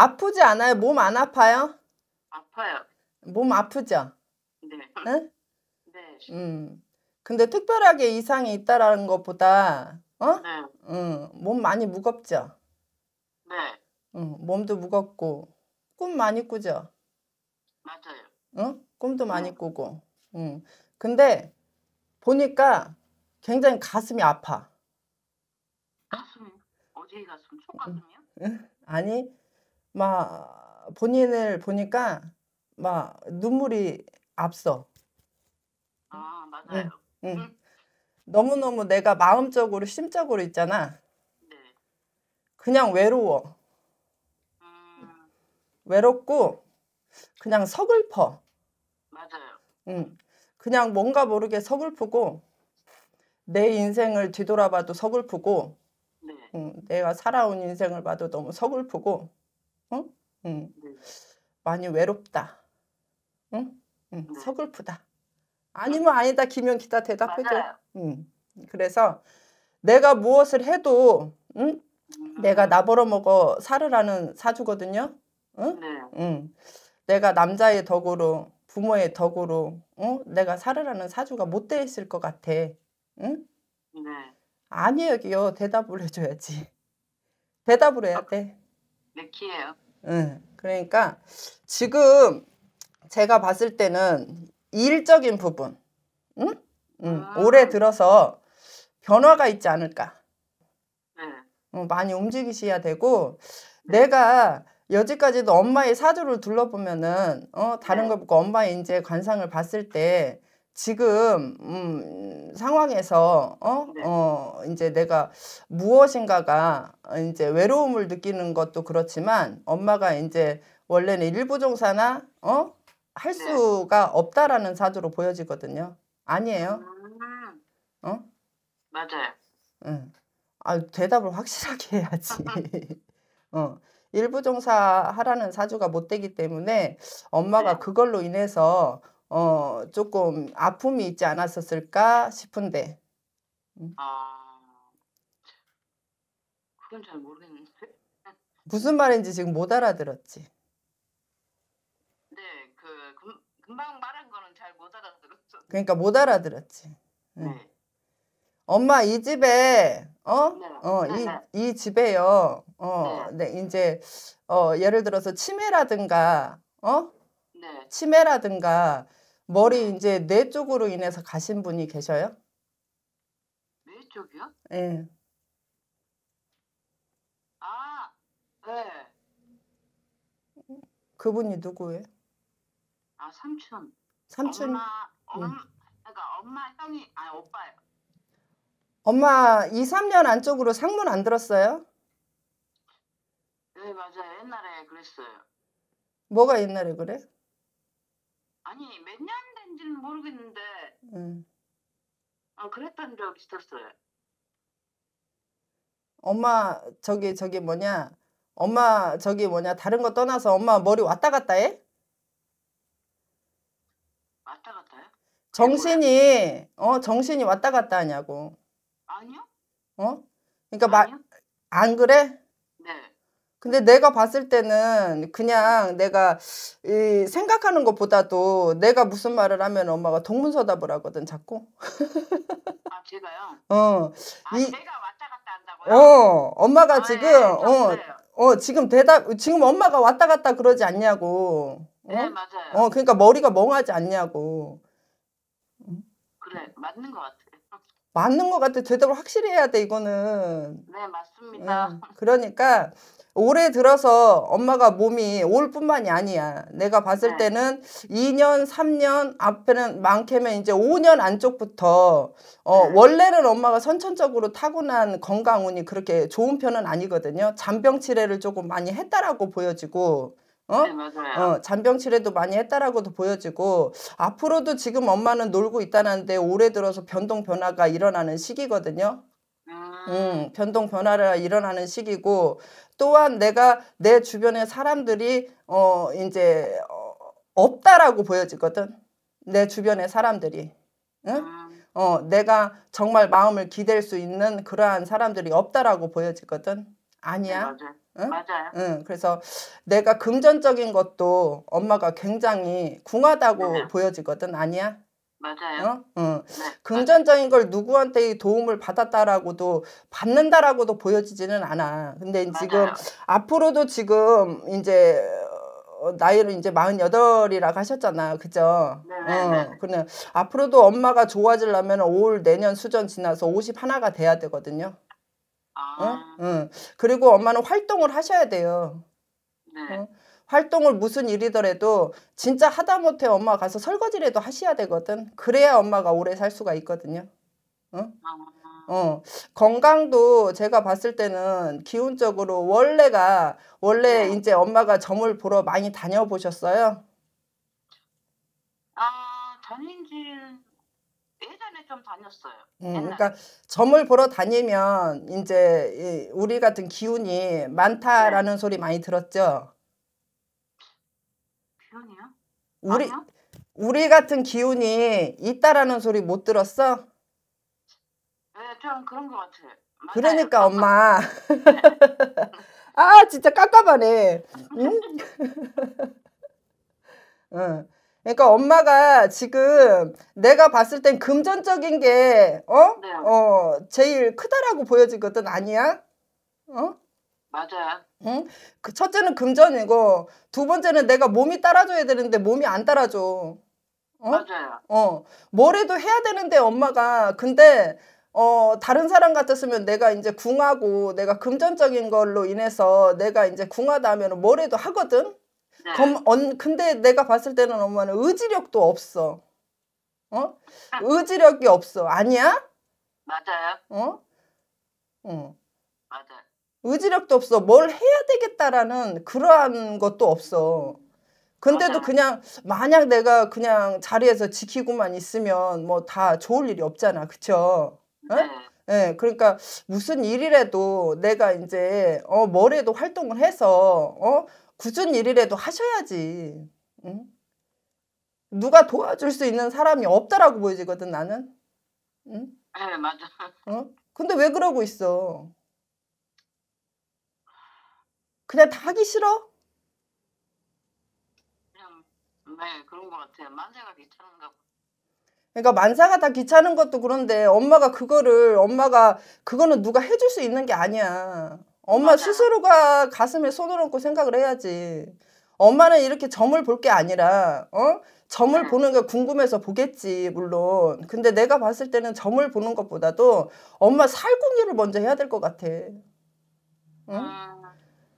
아프지 않아요? 몸 안 아파요? 아파요. 몸 아프죠? 네. 응? 네. 음. 근데 특별하게 이상이 있다라는 것보다 어? 네. 음, 몸 많이 무겁죠? 네. 음, 몸도 무겁고 꿈 많이 꾸죠? 맞아요. 응? 꿈도 많이 네. 꾸고. 음. 근데 보니까 굉장히 가슴이 아파. 가슴? 어디 가슴? 속 가슴이요? 아니 막 본인을 보니까 막 눈물이 앞서. 아 맞아요. 응. 응. 음. 너무 너무 내가 마음적으로 심적으로 있잖아. 네. 그냥 외로워. 음... 외롭고 그냥 서글퍼. 맞아요. 응. 그냥 뭔가 모르게 서글프고 내 인생을 뒤돌아봐도 서글프고 네. 응. 내가 살아온 인생을 봐도 너무 서글프고 응? 어? 응. 네. 많이 외롭다. 응? 어? 응. 네. 서글프다. 네. 아니면 아니다 기면 기다 대답해줘. 맞아요. 응. 그래서 내가 무엇을 해도 응? 음. 내가 나보러먹어 살으라는 사주거든요. 응? 네. 응. 내가 남자의 덕으로 부모의 덕으로 어? 내가 살으라는 사주가 못 돼 있을 것 같아. 응? 네. 아니에요. 대답을 해줘야지. 대답을 해야 아, 그 돼. 맥히에요. 응. 그러니까 지금 제가 봤을 때는 일적인 부분, 응? 응. 아. 올해 들어서 변화가 있지 않을까. 네. 응, 어, 많이 움직이셔야 되고 네. 내가 여지까지도 엄마의 사주를 둘러보면은 어 다른 네. 걸 보고 엄마의 이제 관상을 봤을 때 지금 음, 상황에서 어? 네. 어 이제 내가 무엇인가가 이제 외로움을 느끼는 것도 그렇지만 엄마가 이제 원래는 일부 종사나 어? 할 네. 수가 없다라는 사주로 보여지거든요. 아니에요? 음. 어? 맞아요. 응. 아, 대답을 확실하게 해야지. 어. 일부 종사하라는 사주가 못 되기 때문에 엄마가 네. 그걸로 인해서 어, 조금 아픔이 있지 않았었을까 싶은데. 음. 아, 그건 잘 모르겠는데. 무슨 말인지 지금 못 알아들었지. 네, 그 금, 금방 말한 거는 잘 못 알아들었어. 그러니까 못 알아들었지. 응. 음. 네. 엄마 이 집에 어? 네. 어, 네. 이, 네. 이 집에요. 어, 네. 네, 이제 어, 예를 들어서 치매라든가 어? 네. 치매라든가 머리 이제 뇌 쪽으로 인해서 가신 분이 계셔요? 뇌 쪽이요? 예. 아, 네. 그분이 누구예요? 아, 삼촌. 삼촌. 엄마, 엄, 음. 그러니까 엄마 형이 아오빠요 엄마 2, 3년 안쪽으로 상문 안 들었어요? 네, 맞아요. 옛날에 그랬어요. 뭐가 옛날에 그래? 아니 몇 년 된지는 모르겠는데 음. 어, 그랬던 적 있었어요. 엄마 저기 저기 뭐냐 엄마 저기 뭐냐 다른 거 떠나서 엄마 머리 왔다 갔다 해? 왔다 갔다 해? 정신이 어 정신이 왔다 갔다 하냐고. 아니요. 어? 그러니까 말안 그래? 근데 내가 봤을 때는 그냥 내가 이 생각하는 것보다도 내가 무슨 말을 하면 엄마가 동문서답을 하거든 자꾸. 아 제가요? 어. 아 이, 내가 왔다 갔다 한다고요? 어 엄마가 아, 지금 네, 어. 어 지금 대답 지금 엄마가 왔다 갔다 그러지 않냐고. 어? 네 맞아요. 어 그러니까 머리가 멍하지 않냐고. 그래 맞는 것 같아. 맞는 것 같아. 대답을 확실히 해야 돼, 이거는. 네, 맞습니다. 음, 그러니까 올해 들어서 엄마가 몸이 올 뿐만이 아니야. 내가 봤을 네. 때는 2년, 3년, 앞에는 많게면 이제 5년 안쪽부터, 어, 네. 원래는 엄마가 선천적으로 타고난 건강운이 그렇게 좋은 편은 아니거든요. 잔병 치레를 조금 많이 했다라고 보여지고, 어? 네, 맞아요. 어, 잔병 치레도 많이 했다라고도 보여지고 앞으로도 지금 엄마는 놀고 있다는데 올해 들어서 변동 변화가 일어나는 시기거든요. 아. 음, 변동 변화가 일어나는 시기고 또한 내가 내 주변의 사람들이 어 이제 어, 없다라고 보여지거든. 내 주변의 사람들이. 응? 아. 어, 내가 정말 마음을 기댈 수 있는 그러한 사람들이 없다라고 보여지거든. 아니야. 네, 맞아요. 응? 맞아요. 응, 그래서 내가 긍정적인 것도 엄마가 굉장히 궁하다고 네. 보여지거든. 아니야? 맞아요. 어? 응. 네. 긍정적인 걸 누구한테 도움을 받았다라고도 받는다라고도 보여지지는 않아. 근데 맞아요. 지금 앞으로도 지금 이제 어, 나이를 이제 48이라고 하셨잖아. 그죠? 네. 어, 근데 앞으로도 엄마가 좋아지려면 올 내년 수전 지나서 51가 돼야 되거든요. 아. 어? 응. 그리고 엄마는 활동을 하셔야 돼요. 네. 응? 활동을 무슨 일이더라도 진짜 하다못해 엄마 가서 설거지라도 하셔야 되거든. 그래야 엄마가 오래 살 수가 있거든요. 응? 아. 어, 건강도 제가 봤을 때는 기운적으로 원래가 원래 네. 이제 엄마가 점을 보러 많이 다녀보셨어요? 아, 다닌 지는 처음에좀 다녔어요. 음, 그러니까 점을 보러 다니면 이제 우리 같은 기운이 많다라는 네. 소리 많이 들었죠. 기운이요? 우리 아니요? 우리 같은 기운이 있다라는 소리 못 들었어? 네, 좀 그런 것 같아요. 맞아요. 그러니까 엄마. 아 진짜 깝깝하네. 음. 응? 응. 그러니까 엄마가 지금 내가 봤을 땐 금전적인 게, 어? 네. 어, 제일 크다라고 보여지거든, 아니야? 어? 맞아요. 응? 그 첫째는 금전이고, 두 번째는 내가 몸이 따라줘야 되는데 몸이 안 따라줘. 어? 맞아요. 어. 뭐래도 해야 되는데 엄마가. 근데, 어, 다른 사람 같았으면 내가 이제 궁하고 내가 금전적인 걸로 인해서 내가 이제 궁하다 하면 뭐래도 하거든? 네. 검, 언, 근데 내가 봤을 때는 엄마는 의지력도 없어. 어? 아. 의지력이 없어. 아니야? 맞아요. 어? 어. 맞아. 의지력도 없어. 뭘 해야 되겠다라는 그러한 것도 없어. 근데도 맞아요. 그냥 만약 내가 그냥 자리에서 지키고만 있으면 뭐 다 좋을 일이 없잖아. 그쵸? 어? 네. 예, 그러니까 무슨 일이라도 내가 이제 어 뭐래도 활동을 해서 어 굳은 일이라도 하셔야지. 응? 누가 도와줄 수 있는 사람이 없다라고 보여지거든 나는. 응? 네 맞아. 응? 어? 근데 왜 그러고 있어? 그냥 다 하기 싫어? 그냥 네 그런 것 같아요. 만세가 귀찮은가 보. 그러니까 만사가 다 귀찮은 것도 그런데 엄마가 그거를 엄마가 그거는 누가 해줄 수 있는 게 아니야. 엄마 맞아. 스스로가 가슴에 손을 얹고 생각을 해야지. 엄마는 이렇게 점을 볼 게 아니라, 어? 점을 네. 보는 게 궁금해서 보겠지, 물론. 근데 내가 봤을 때는 점을 보는 것보다도 엄마 살궁리를 먼저 해야 될 것 같아. 응? 아.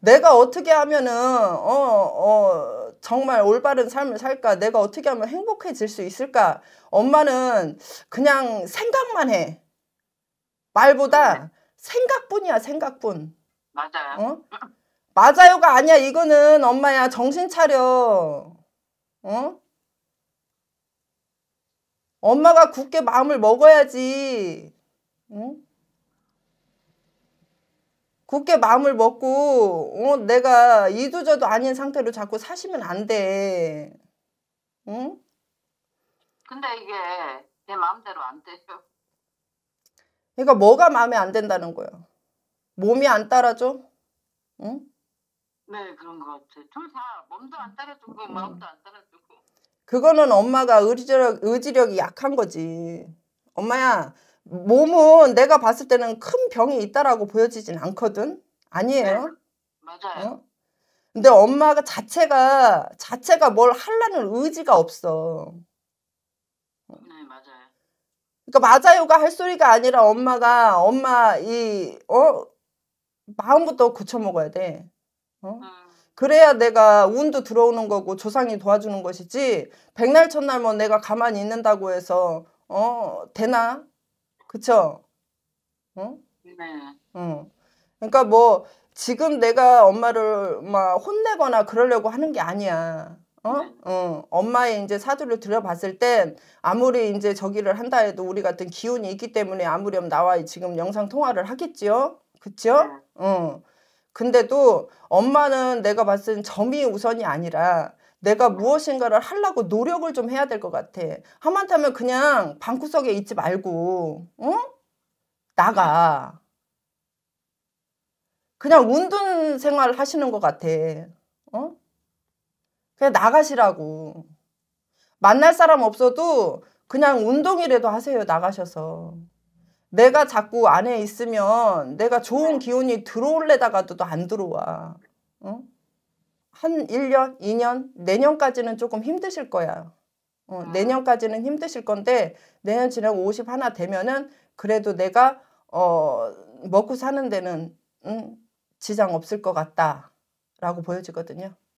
내가 어떻게 하면은, 어, 어, 정말 올바른 삶을 살까? 내가 어떻게 하면 행복해질 수 있을까? 엄마는 그냥 생각만 해. 말보다 네. 생각뿐이야, 생각뿐. 맞아요. 어? 맞아요가 아니야. 이거는 엄마야 정신 차려. 어? 엄마가 굳게 마음을 먹어야지. 응? 어? 굳게 마음을 먹고 어? 내가 이도저도 아닌 상태로 자꾸 사시면 안 돼. 응? 근데 이게 내 마음대로 안 돼요. 그러니까 뭐가 마음에 안 된다는 거야. 몸이 안 따라줘? 응? 네 그런 것 같아요. 둘다 몸도 안 따라주고 음. 마음도 안 따라주고. 그거는 엄마가 의지력 의지력이 약한 거지. 엄마야 몸은 내가 봤을 때는 큰 병이 있다라고 보여지진 않거든. 아니에요. 네, 맞아요. 어? 근데 엄마가 자체가 자체가 뭘 하려는 의지가 없어. 네, 그니까 맞아요가 할 소리가 아니라 엄마가 엄마 이어 마음부터 고쳐 먹어야 돼. 어? 아. 그래야 내가 운도 들어오는 거고 조상이 도와주는 것이지 백날 첫날 뭐 내가 가만히 있는다고 해서 어 되나 그쵸? 어? 네. 어. 그러니까 뭐 지금 내가 엄마를 막 혼내거나 그러려고 하는 게 아니야. 어? 네. 어, 엄마의 이제 사주를 들여봤을 땐 아무리 이제 저기를 한다 해도 우리 같은 기운이 있기 때문에 아무렴 나와 지금 영상 통화를 하겠지요. 그쵸? 네. 어. 근데도 엄마는 내가 봤을 땐 점이 우선이 아니라 내가 무엇인가를 하려고 노력을 좀 해야 될 것 같아. 하마터면 그냥 방구석에 있지 말고, 응? 나가. 그냥 운둔 생활 하시는 것 같아. 어? 그냥 나가시라고. 만날 사람 없어도 그냥 운동이라도 하세요, 나가셔서. 내가 자꾸 안에 있으면 내가 좋은 기운이 들어올래다가도 또안 들어와. 어? 한 1년, 2년, 내년까지는 조금 힘드실 거야. 어, 아. 내년까지는 힘드실 건데 내년 지나고 50 하나 되면은 그래도 내가 어, 먹고 사는 데는 음, 지장 없을 것 같다라고 보여지거든요.